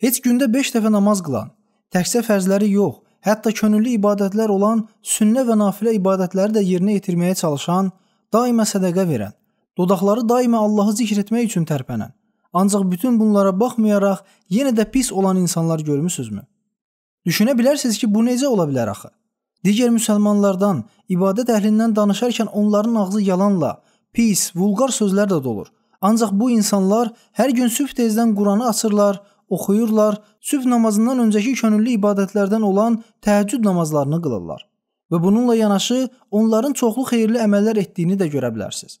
Heç gündə 5 dəfə namaz qılan, təkcə fərzləri yox, hətta könüllü ibadətlər olan sünnə və nafilə ibadətləri də yerinə yetirməyə çalışan, daima sədaqə verən, dodaqları daima Allahı zikr etmək üçün tərpənən, ancaq bütün bunlara baxmayaraq yenə də pis olan insanlar görmüsünüzmü? Düşünə bilərsiniz ki, bu necə ola bilər axı? Digər müsəlmanlardan, ibadət əhlindən danışarkən onların ağzı yalanla, pis, vulqar sözlər də dolur. Ancaq bu insanlar hər gün sübh tezdən Qur'anı açırlar, oxuyurlar, sübh namazından öncəki könüllü ibadətlərdən olan təhccüd namazlarını qılırlar. Və bununla yanaşı onların çoxlu xeyirli əməllər etdiyini də görə bilərsiniz.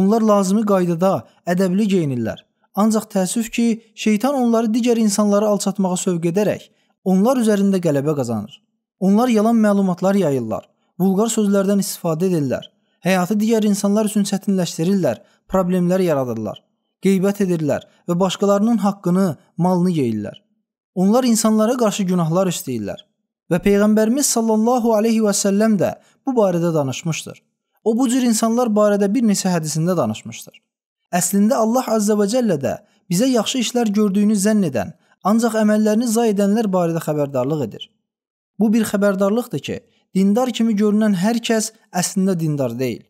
Onlar lazımi qaydada ədəbli geyinirlər. Ancaq təəssüf ki, şeytan onları digər insanları alçatmağa sövq edərək onlar üzərində qələbə qazanır. Onlar yalan məlumatlar yayırlar, vulqar sözlərdən istifadə edirlər, həyatı digər insanlar üçün çətinləşdirirlər, problemlər yaradırlar qeybət edirlər və başqalarının haqqını, malını yeyirlər. Onlar insanlara qarşı günahlar istəyirlər. Və peyğəmbərimiz sallallahu alayhi və sallam də bu barədə danışmışdır. O bu cür insanlar barədə bir neçə hədisində danışmışdır. Əslində Allah azza və cəllə də bizə yaxşı işlər gördüyünü zənn edən, ancaq əməllərini zay edənlər barədə xəbərdarlıq edir. Bu bir xəbərdarlıqdır ki, dindar kimi görünən hər kəs əslində dindar deyil.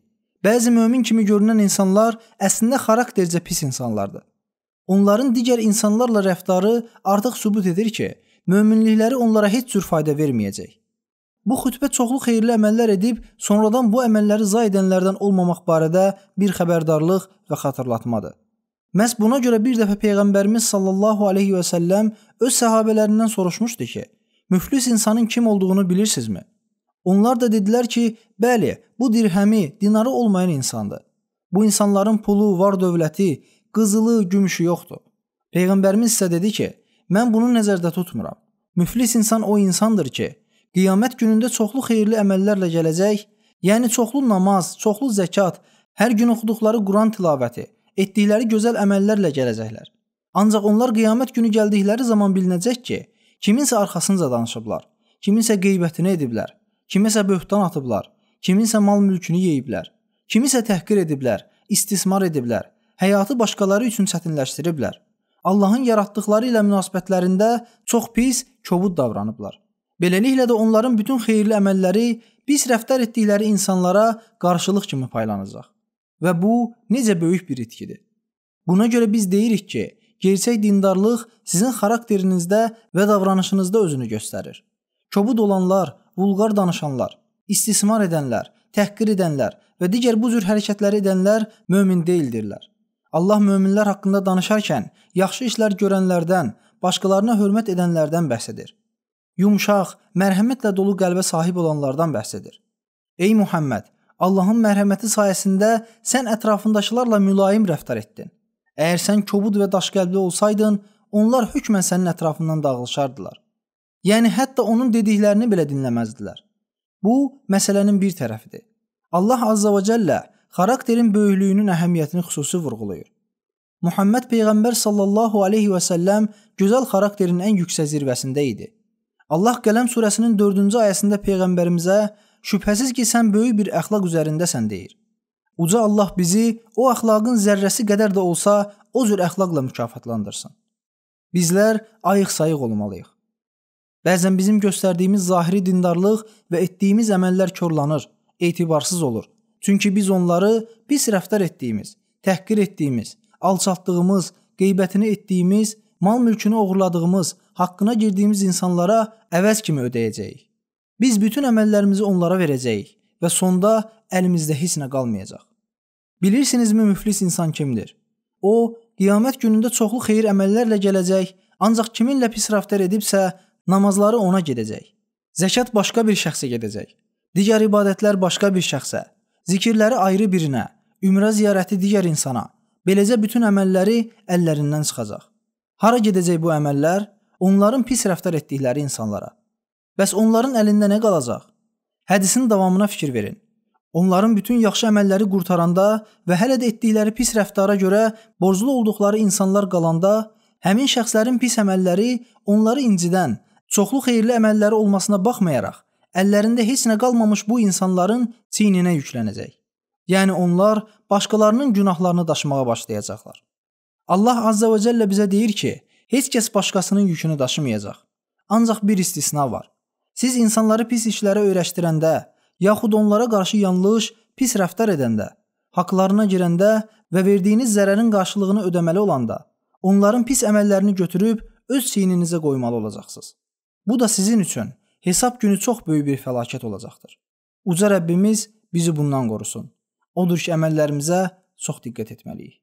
Bəzi mömin kimi görünən insanlar əslində xaraktercə pis insanlardır. Onların digər insanlarla rəftarı artıq sübut edir ki, möminlikləri onlara heç cür fayda verməyəcək. Bu xutbə çoxlu xeyirli əməllər edib, sonradan bu əməlləri zay edənlərdən olmamaq barədə bir xəbərdarlıq və xatırlatmadır. Məs buna görə bir dəfə peyğəmbərimiz sallallahu alayhi və sallam öz səhabələrindən soruşmuşdu ki: "Müflis insanın kim olduğunu bilirsinizmi?" Onlar da dedilər ki, bəli, bu dirhəmi, dinarı olmayan insandır. Bu insanların pulu, var dövləti, qızılı, gümüşü yoxdur. Peyğəmbərimiz isə dedi ki, mən bunu nəzərdə tutmuram. Müflis insan o insandır ki, qiyamət günündə çoxlu xeyirli əməllərlə gələcək, yəni çoxlu namaz, çoxlu zəkat, hər gün oxuduqları Quran tilavəti, etdikləri gözəl əməllərlə gələcəklər. Ancaq onlar qiyamət günü gəldikləri zaman bilinəcək ki, kiminsə arxasınca danışıblar, kiminsə qeybətini ediblər, kimisə böhtan atıblar, kiminsə mal-mülkünü yeyiblər, kimisə təhqir ediblər, istismar ediblər, həyatı başqaları üçün çətinləşdiriblər. Allahın yaratdıqları ilə münasibətlərində çox pis, kobud davranıblar. Beləliklə də onların bütün xeyirli əməlləri pis rəftar etdikləri insanlara qarşılıq kimi paylanacaq. Və bu necə böyük bir itkidir. Buna görə biz deyirik ki, gerçək dindarlıq sizin xarakterinizdə və davranışınızda özünü göstərir. Kobud olanlar, vulqar danışanlar, istismar edənlər, təhqir edənlər və digər bu cür hərəkətləri edənlər mömin deyildirlər. Allah möminlər haqqında danışarkən yaxşı işlər görənlərdən, başqalarına hörmət edənlərdən bəhs edir. Yumşaq, mərhəmətlə dolu qəlbə sahib olanlardan bəhs edir. Ey Muhammed, Allahın mərhəməti sayəsində sən ətrafındakılarla mülayim rəftar etdin. Əgər sən kobud və daşqəlbli olsaydın, onlar hökmən sənin ətrafından dağılışardılar. Yəni hətta onun dediklərini belə dinləməzdilər. Bu məsələnin bir tərəfidir. Allah Azza və Cəllə xarakterin böyüklüyünün əhəmiyyətini xüsusi vurğulayır. Muhammed peyğəmbər sallallahu alayhi və sallam gözəl xarakterin ən yüksək zirvəsində idi. Allah Qələm surəsinin 4-cü ayəsində peyğəmbərimizə şübhəsiz ki, sən böyük bir əxlaq üzərindəsən deyir. Uca Allah bizi o əxlaqın zərrəsi qədər də olsa o cür əxlaqla mükafatlandırsın. Bizlər ayıq-sayıq olmalıyıq. Bəzən bizim göstərdiyimiz zahiri dindarlıq və etdiyimiz əməllər korlanır, etibarsız olur. Çünki biz onları pis rəftar etdiyimiz, təhqir etdiyimiz, alçaltdığımız, qeybətini etdiyimiz, mal mülkünü oğurladığımız, haqqına girdiyimiz insanlara əvəz kimi ödəyəcəyik. Biz bütün əməllərimizi onlara verəcəyik və sonda əlimizdə heç nə qalmayacaq. Bilirsinizmi müflis insan kimdir? O, qiyamət günündə çoxlu xeyir əməllərlə gələcək, ancaq kiminlə pis rəftar edibsə, namazları ona gedəcək. Zəkat başqa bir şəxsə gedəcək. Digər ibadətlər başqa bir şəxsə, zikirləri ayrı birinə, ümrə ziyarəti digər insana. Beləcə bütün əməlləri əllərindən çıxacaq. Hara gedəcək bu əməllər? Onların pis rəftar etdikləri insanlara. Bəs onların əlində nə qalacaq? Hədisin davamına fikir verin. Onların bütün yaxşı əməlləri qurtaranda və hələ də etdikləri pis rəftara görə borclu olduqları insanlar qalanda, həmin şəxslərin pis əməlləri onları incidən Çoxlu xeyirli əməlləri olmasına baxmayaraq, əllərində heç nə qalmamış bu insanların çiyninə yüklənəcək. Yəni onlar başqalarının günahlarını daşımağa başlayacaqlar. Allah Azza və Cəllə bizə deyir ki, heç kəs başqasının yükünü daşımayacaq. Ancaq bir istisna var. Siz insanları pis işlərə öyrəşdirəndə, yaxud onlara qarşı yanlış, pis rəftar edəndə, haqlarına girəndə və verdiyiniz zərərin qarşılığını ödəməli olanda, onların pis əməllərini götürüb öz çiyninizə qoymalı olacaqsınız. Bu da sizin üçün hesab günü çox böyük bir fəlakət olacaqdır. Uca Rəbbimiz bizi bundan qorusun. Odur ki, əməllərimizə çox diqqət etməliyik.